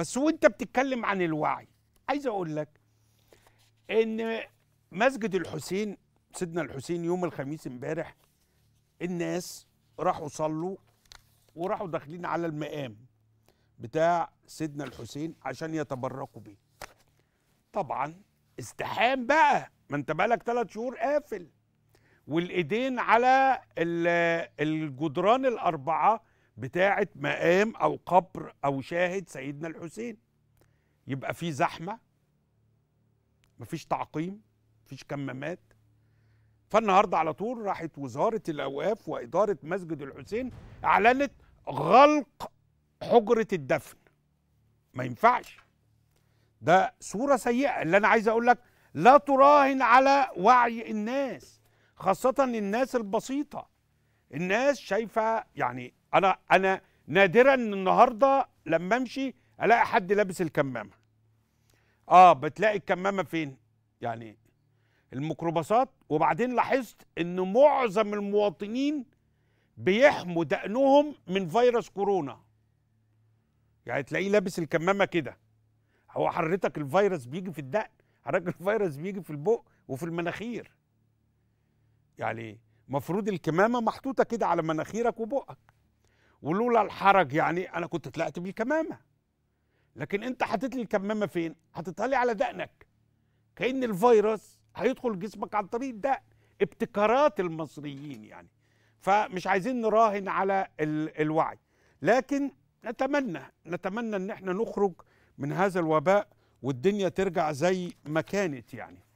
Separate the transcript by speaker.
Speaker 1: بس وانت بتتكلم عن الوعي عايز اقول لك ان مسجد الحسين سيدنا الحسين يوم الخميس امبارح الناس راحوا صلوا وراحوا داخلين على المقام بتاع سيدنا الحسين عشان يتبركوا بيه طبعا ازدحام بقى ما انت بقالك ثلاث شهور قافل والايدين على الجدران الاربعه بتاعه مقام او قبر او شاهد سيدنا الحسين يبقى في زحمه مفيش تعقيم مفيش كمامات فالنهارده على طول راحت وزاره الاوقاف واداره مسجد الحسين اعلنت غلق حجره الدفن ما ينفعش ده صوره سيئه اللي انا عايز اقول لك لا تراهن على وعي الناس خاصه الناس البسيطه الناس شايفه يعني انا انا نادرا النهارده لما امشي الاقي حد لابس الكمامه اه بتلاقي الكمامه فين يعني الميكروباصات وبعدين لاحظت ان معظم المواطنين بيحموا دقنهم من فيروس كورونا يعني تلاقيه لابس الكمامه كده هو حضرتك الفيروس بيجي في الدقن حضرتك الفيروس بيجي في البق وفي المناخير يعني مفروض الكمامه محطوطه كده على مناخيرك وبقك ولولا الحرج يعني انا كنت طلعت بالكمامه لكن انت حطيت لي الكمامه فين حطيتها لي على دقنك كان الفيروس هيدخل جسمك عن طريق الدقن ابتكارات المصريين يعني فمش عايزين نراهن على ال الوعي لكن نتمنى نتمنى ان احنا نخرج من هذا الوباء والدنيا ترجع زي ما كانت يعني